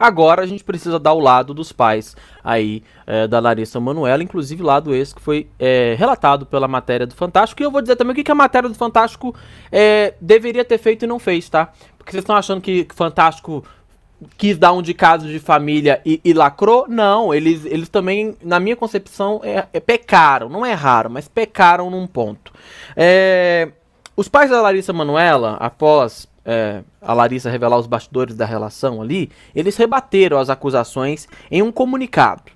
Agora a gente precisa dar o lado dos pais aí é, da Larissa Manuela, inclusive lado esse que foi é, relatado pela matéria do Fantástico. E eu vou dizer também o que, que a matéria do Fantástico é, deveria ter feito e não fez, tá? Porque vocês estão achando que Fantástico quis dar um de caso de família e, e, lacrou? Não, eles, eles também, na minha concepção, é, é, pecaram, não é raro, mas pecaram num ponto. Os pais da Larissa Manuela, após é, a Larissa revelar os bastidores da relação ali, eles rebateram as acusações em um comunicado.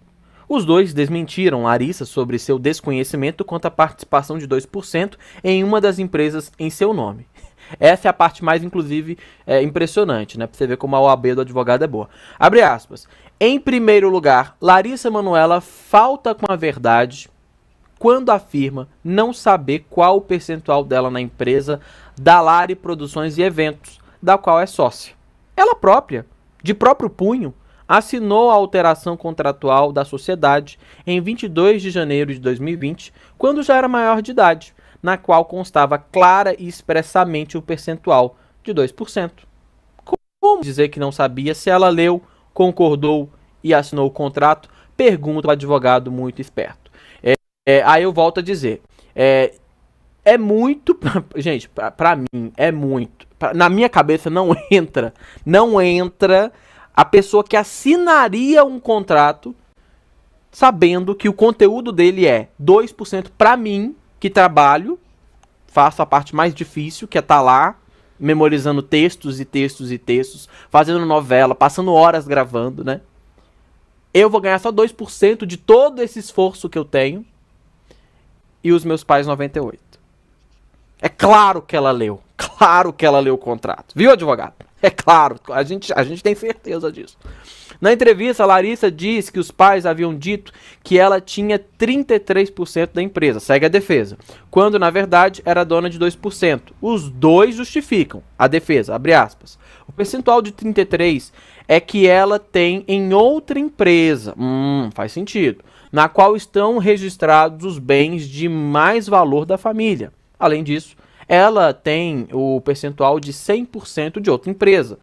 Os dois desmentiram Larissa sobre seu desconhecimento quanto à participação de 2% em uma das empresas em seu nome. Essa é a parte mais, inclusive, é, impressionante, né? Pra você ver como a OAB do advogado é boa. Abre aspas. Em primeiro lugar, Larissa Manuela falta com a verdade quando afirma não saber qual o percentual dela na empresa Lari Produções e Eventos, da qual é sócia. Ela própria, de próprio punho, assinou a alteração contratual da sociedade em 22 de janeiro de 2020, quando já era maior de idade, na qual constava clara e expressamente o percentual de 2%. Como dizer que não sabia se ela leu, concordou e assinou o contrato? Pergunta o advogado muito esperto. É, aí eu volto a dizer. É, é muito. Gente, pra, mim, é muito. Pra, na minha cabeça não entra. Não entra a pessoa que assinaria um contrato sabendo que o conteúdo dele é 2% para mim, que trabalho, faço a parte mais difícil, que é estar tá lá memorizando textos e textos e textos, fazendo novela, passando horas gravando, né? Eu vou ganhar só 2% de todo esse esforço que eu tenho e Os Meus Pais 98. É claro que ela leu. Claro que ela leu o contrato. Viu, advogado? É claro. A gente, a gente tem certeza disso. Na entrevista, Larissa diz que os pais haviam dito que ela tinha 33% da empresa, segue a defesa, quando na verdade era dona de 2%. Os dois justificam a defesa, abre aspas. O percentual de 33 é que ela tem em outra empresa. Hum, faz sentido na qual estão registrados os bens de mais valor da família. Além disso, ela tem o percentual de 100% de outra empresa.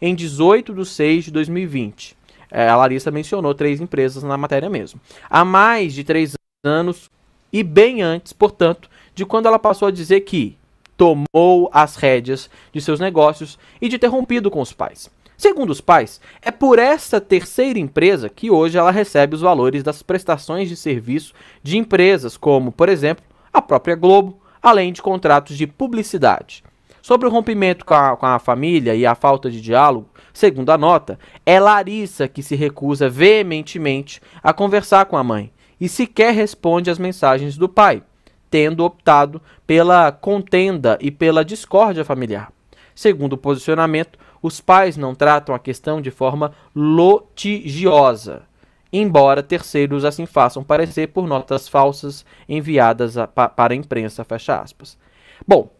Em 18 de 6 de 2020. É, a Larissa mencionou três empresas na matéria mesmo. Há mais de três anos e bem antes, portanto, de quando ela passou a dizer que tomou as rédeas de seus negócios e de ter rompido com os pais. Segundo os pais, é por essa terceira empresa que hoje ela recebe os valores das prestações de serviço de empresas como, por exemplo, a própria Globo, além de contratos de publicidade. Sobre o rompimento com a, com a, família e a falta de diálogo, segundo a nota, é Larissa que se recusa veementemente a conversar com a mãe e sequer responde às mensagens do pai, tendo optado pela contenda e pela discórdia familiar. Segundo o posicionamento, os pais não tratam a questão de forma lotigiosa, embora terceiros assim façam parecer por notas falsas enviadas a, pa, para a imprensa, fecha aspas. Bom,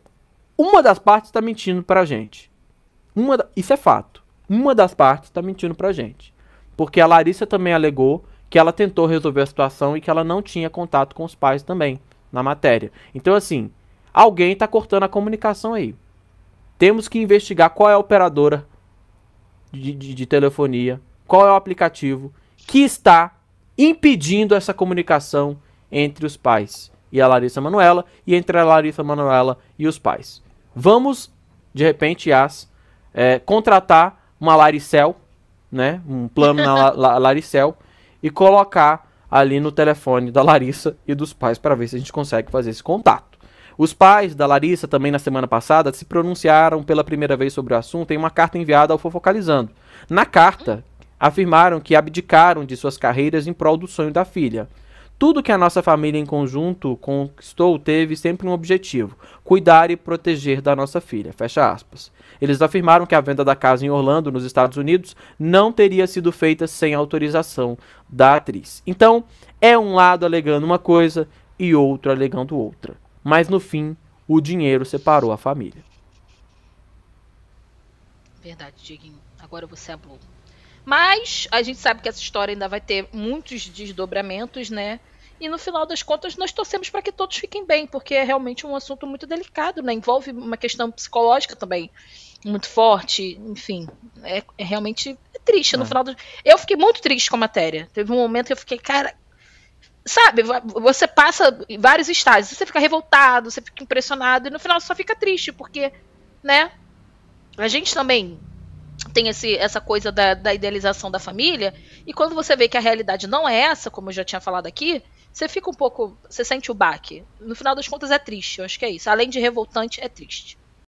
uma das partes está mentindo para a gente. Uma, isso é fato. Uma das partes está mentindo para a gente. Porque a Larissa também alegou que ela tentou resolver a situação e que ela não tinha contato com os pais também na matéria. Então, assim, alguém está cortando a comunicação aí. Temos que investigar qual é a operadora de, de, de telefonia, qual é o aplicativo que está impedindo essa comunicação entre os pais e a Larissa Manuela e entre a Larissa Manuela e os pais. Vamos, de repente, as é, contratar uma Laricel, né? Um plano na la Laricel e colocar ali no telefone da Larissa e dos pais para ver se a gente consegue fazer esse contato. Os pais da Larissa, também na semana passada, se pronunciaram pela primeira vez sobre o assunto em uma carta enviada ao Fofocalizando. Na carta, afirmaram que abdicaram de suas carreiras em prol do sonho da filha. Tudo que a nossa família em conjunto conquistou teve sempre um objetivo: cuidar e proteger da nossa filha. Fecha aspas. Eles afirmaram que a venda da casa em Orlando, nos Estados Unidos, não teria sido feita sem autorização da atriz. Então, é um lado alegando uma coisa e outro alegando outra mas no fim o dinheiro separou a família. Verdade, Dieguinho. Agora você ablou. É mas a gente sabe que essa história ainda vai ter muitos desdobramentos, né? E no final das contas, nós torcemos para que todos fiquem bem, porque é realmente um assunto muito delicado, né? Envolve uma questão psicológica também muito forte, enfim. É, é realmente triste. É. No final do... Eu fiquei muito triste com a matéria. Teve um momento que eu fiquei, cara, sabe, você passa vários estágios, você fica revoltado, você fica impressionado, e no final você só fica triste, porque, né? A gente também tem esse, essa coisa da, da idealização da família, e quando você vê que a realidade não é essa, como eu já tinha falado aqui, você fica um pouco. Você sente o baque. No final das contas é triste, eu acho que é isso. Além de revoltante, é triste.